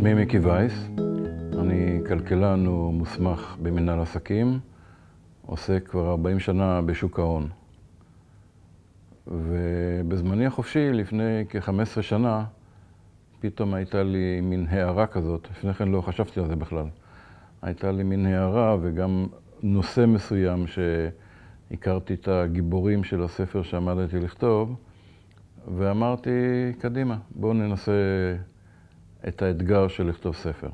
שמי מיקי וייס, אני כלכלן ומוסמך במנהל עסקים, עוסק כבר 40 שנה בשוק ההון. ובזמני החופשי, לפני כ-15 שנה, פתאום הייתה לי מין הערה כזאת, לפני כן לא חשבתי על זה בכלל. הייתה לי מין הערה וגם נושא מסוים שהכרתי את הגיבורים של הספר שעמדתי לכתוב, ואמרתי, קדימה, בואו ננסה את האתגר של לכתוב ספר.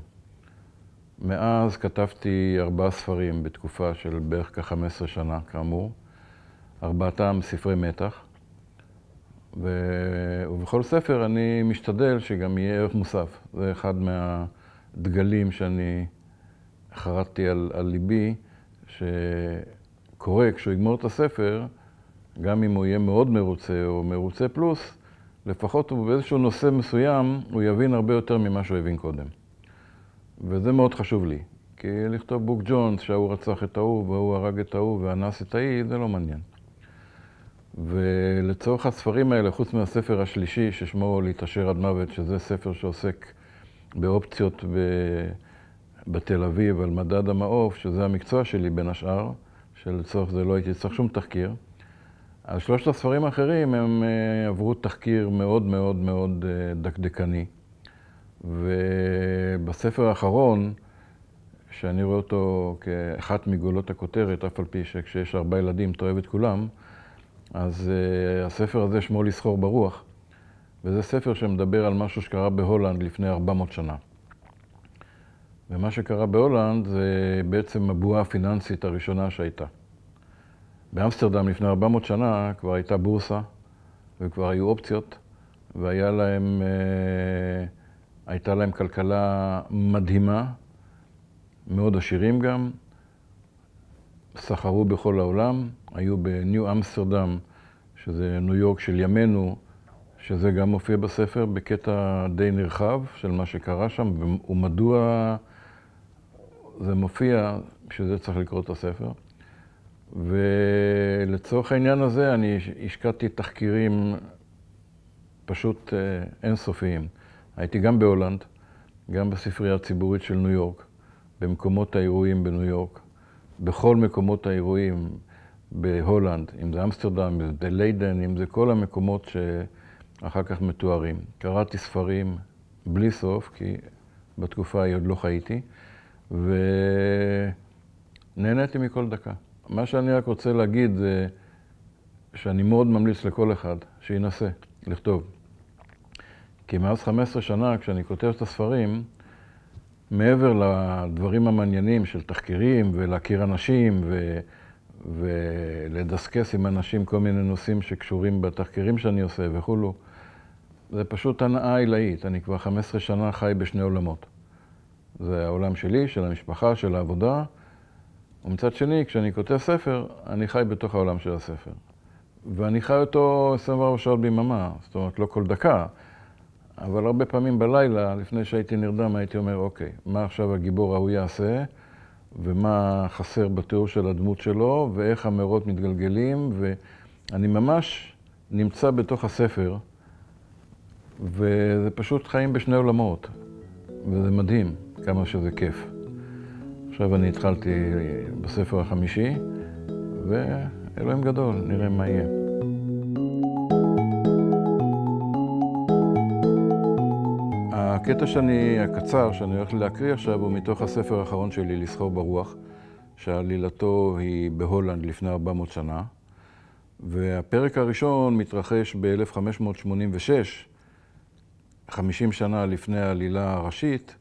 מאז כתבתי ארבעה ספרים בתקופה של בערך כ-15 שנה, כאמור. ארבעתם ספרי מתח. ו... ובכל ספר אני משתדל שגם יהיה ערך מוסף. זה אחד מהדגלים שאני חרטתי על, על ליבי, שקורה כשהוא יגמור את הספר, גם אם הוא יהיה מאוד מרוצה או מרוצה פלוס, לפחות הוא באיזשהו נושא מסוים, הוא יבין הרבה יותר ממה שהוא הבין קודם. וזה מאוד חשוב לי. כי לכתוב בוק ג'ונס שההוא רצח את ההוא וההוא הרג את ההוא ואנס את ההיא, זה לא מעניין. ולצורך הספרים האלה, חוץ מהספר השלישי ששמו להתעשר עד מוות, שזה ספר שעוסק באופציות ב... בתל אביב על מדד המעוף, שזה המקצוע שלי בין השאר, שלצורך זה לא הייתי צריך שום תחקיר. אז שלושת הספרים האחרים הם אה, עברו תחקיר מאוד מאוד מאוד אה, דקדקני. ובספר האחרון, שאני רואה אותו כאחת מגולות הכותרת, אף על פי שכשיש ארבעה ילדים אתה אוהב את כולם, אז uh, הספר הזה שמו לסחור ברוח, וזה ספר שמדבר על משהו שקרה בהולנד לפני 400 שנה. ומה שקרה בהולנד זה בעצם הבועה הפיננסית הראשונה שהייתה. באמסטרדם לפני 400 שנה כבר הייתה בורסה וכבר היו אופציות והיה להם, אה, הייתה להם כלכלה מדהימה, מאוד עשירים גם, סחרו בכל העולם, היו בניו אמסטרדם, שזה ניו יורק של ימינו, שזה גם מופיע בספר בקטע די נרחב של מה שקרה שם, ומדוע זה מופיע, שזה צריך לקרוא את הספר. ולצורך העניין הזה אני השקעתי תחקירים פשוט אה, אינסופיים. הייתי גם בהולנד, גם בספרייה הציבורית של ניו יורק, במקומות האירועים בניו יורק, בכל מקומות האירועים בהולנד, אם זה אמסטרדם, אם זה ליידן, אם זה כל המקומות שאחר כך מתוארים. קראתי ספרים בלי סוף, כי בתקופה ההיא עוד לא חייתי, ונהניתי מכל דקה. מה שאני רק רוצה להגיד זה שאני מאוד ממליץ לכל אחד שינסה לכתוב. כי מאז 15 שנה, כשאני כותב את הספרים, מעבר לדברים המעניינים של תחקירים ולהכיר אנשים ו... ולדסקס עם אנשים כל מיני נושאים שקשורים בתחקירים שאני עושה וכולו, זה פשוט הנאה עילאית. אני כבר 15 שנה חי בשני עולמות. זה העולם שלי, של המשפחה, של העבודה, ומצד שני, כשאני כותב ספר, אני חי בתוך העולם של הספר. ואני חי אותו 24 שעות ביממה, זאת אומרת, לא כל דקה, אבל הרבה פעמים בלילה, לפני שהייתי נרדם, הייתי אומר, אוקיי, מה עכשיו הגיבור ההוא יעשה, ומה חסר בתיאור של הדמות שלו, ואיך המאורות מתגלגלים, ואני ממש נמצא בתוך הספר, וזה פשוט חיים בשני עולמות, וזה מדהים כמה שזה כיף. עכשיו אני התחלתי בספר החמישי, ואלוהים גדול, נראה מה יהיה. הקטע שאני, הקצר שאני הולך להקריא עכשיו הוא מתוך הספר האחרון שלי, לסחור ברוח, שעלילתו היא בהולנד לפני 400 שנה, והפרק הראשון מתרחש ב-1586, 50 שנה לפני העלילה הראשית,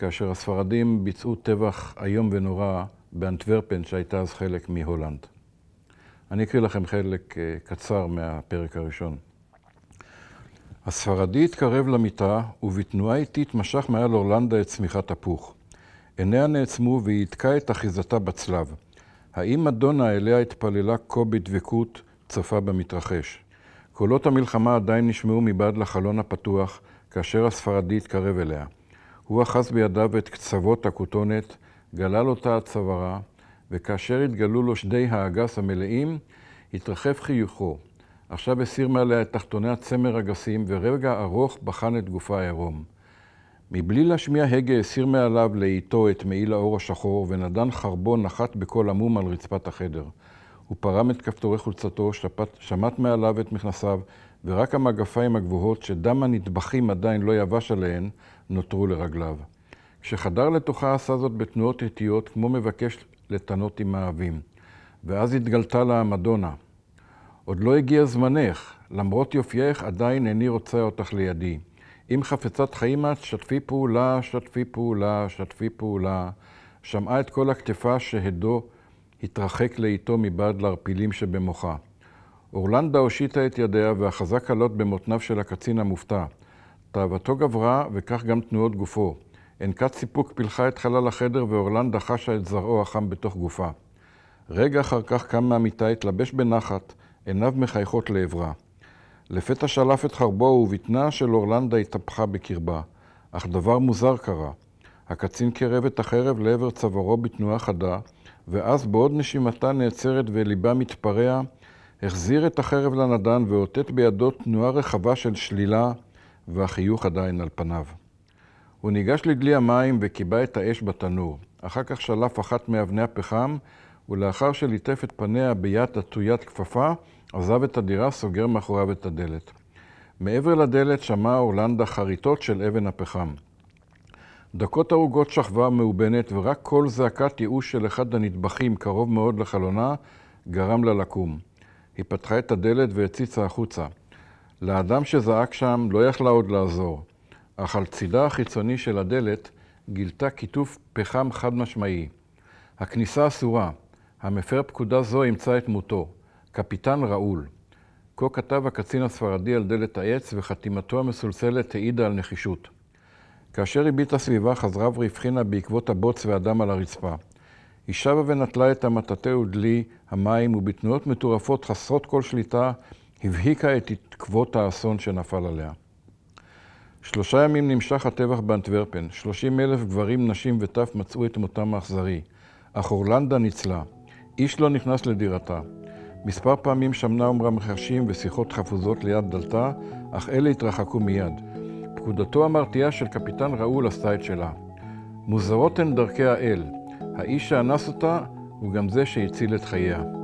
כאשר הספרדים ביצעו טבח איום ונורא באנטוורפן, שהייתה אז חלק מהולנד. אני אקריא לכם חלק אה, קצר מהפרק הראשון. הספרדי התקרב למיטה, ובתנועה איטית משך מעל אורלנדה את צמיחת הפוך. עיניה נעצמו והיא היתקה את אחיזתה בצלב. האם מדונה אליה התפללה כה בדבקות, צפה במתרחש. קולות המלחמה עדיין נשמעו מבעד לחלון הפתוח, כאשר הספרדי התקרב אליה. הוא אחז בידיו את קצוות הכותונת, גלל אותה הצווארה, וכאשר התגלו לו שדי האגס המלאים, התרחב חיוכו. עכשיו הסיר מעליה את תחתוני הצמר הגסים, ורגע ארוך בחן את גופה העירום. מבלי להשמיע הגה הסיר מעליו לאיטו את מעיל האור השחור, ונדן חרבו נחת בקול עמום על רצפת החדר. הוא פרם את כפתורי חולצתו, שפט, שמט מעליו את מכנסיו, ורק המגפיים הגבוהות, שדם הנטבחים עדיין לא יבש עליהן, נותרו לרגליו. כשחדר לתוכה עשה זאת בתנועות איטיות, כמו מבקש לטנות עם האבים. ואז התגלתה לה המדונה. עוד לא הגיע זמנך, למרות יופייך עדיין איני רוצה אותך לידי. אם חפצת חיים את, שתפי פעולה, שתפי פעולה, שתפי פעולה. שמעה את כל הכתפה שהדו התרחק לאיתו מבעד לערפילים שבמוחה. אורלנדה הושיטה את ידיה ואחזה קלות במותניו של הקצין המופתע. תאוותו גברה, וכך גם תנועות גופו. ענקת סיפוק פילחה את חלל החדר, ואורלנדה חשה את זרעו החם בתוך גופה. רגע אחר כך קם מהמיטה, התלבש בנחת, עיניו מחייכות לעברה. לפתע שלף את חרבו, ובטנה של אורלנדה התהפכה בקרבה. אך דבר מוזר קרה. הקצין קרב את החרב לעבר צווארו בתנועה חדה, ואז בעוד נשימתה נעצרת וליבה מתפרע, החזיר את החרב לנדן ואותת בידו תנועה רחבה של שלילה, והחיוך עדיין על פניו. הוא ניגש לדלי המים וכיבה את האש בתנור. אחר כך שלף אחת מאבני הפחם, ולאחר שליטף את פניה ביד עטוית כפפה, עזב את הדירה, סוגר מאחוריו את הדלת. מעבר לדלת שמע אורלנדה חריטות של אבן הפחם. דקות ארוגות שכבה מאובנת, ורק קול זעקת ייאוש של אחד הנטבחים, קרוב מאוד לחלונה, גרם לה לקום. היא פתחה את הדלת והציצה החוצה. לאדם שזעק שם לא יכלה עוד לעזור, אך על צידה החיצוני של הדלת גילתה כיתוף פחם חד משמעי. הכניסה אסורה. המפר פקודה זו ימצא את מותו. קפיטן ראול. כה כתב הקצין הספרדי על דלת העץ, וחתימתו המסולסלת העידה על נחישות. כאשר הביטה סביבה חזרה והבחינה בעקבות הבוץ והדם על הרצפה. היא שבה ונטלה את המטאטא ודלי המים, ובתנועות מטורפות חסרות כל שליטה, הבהיקה את עקבות האסון שנפל עליה. שלושה ימים נמשך הטבח באנטוורפן. שלושים אלף גברים, נשים וטף מצאו את מותם האכזרי. אך אורלנדה ניצלה. איש לא נכנס לדירתה. מספר פעמים שמנה אומרה מחרשים ושיחות חפוזות ליד דלתה, אך אלה התרחקו מיד. פקודתו המרתיעה של קפיטן ראול עשתה את שלה. מוזרות הן דרכי האל. האיש שאנס אותה הוא גם זה שהציל את חייה.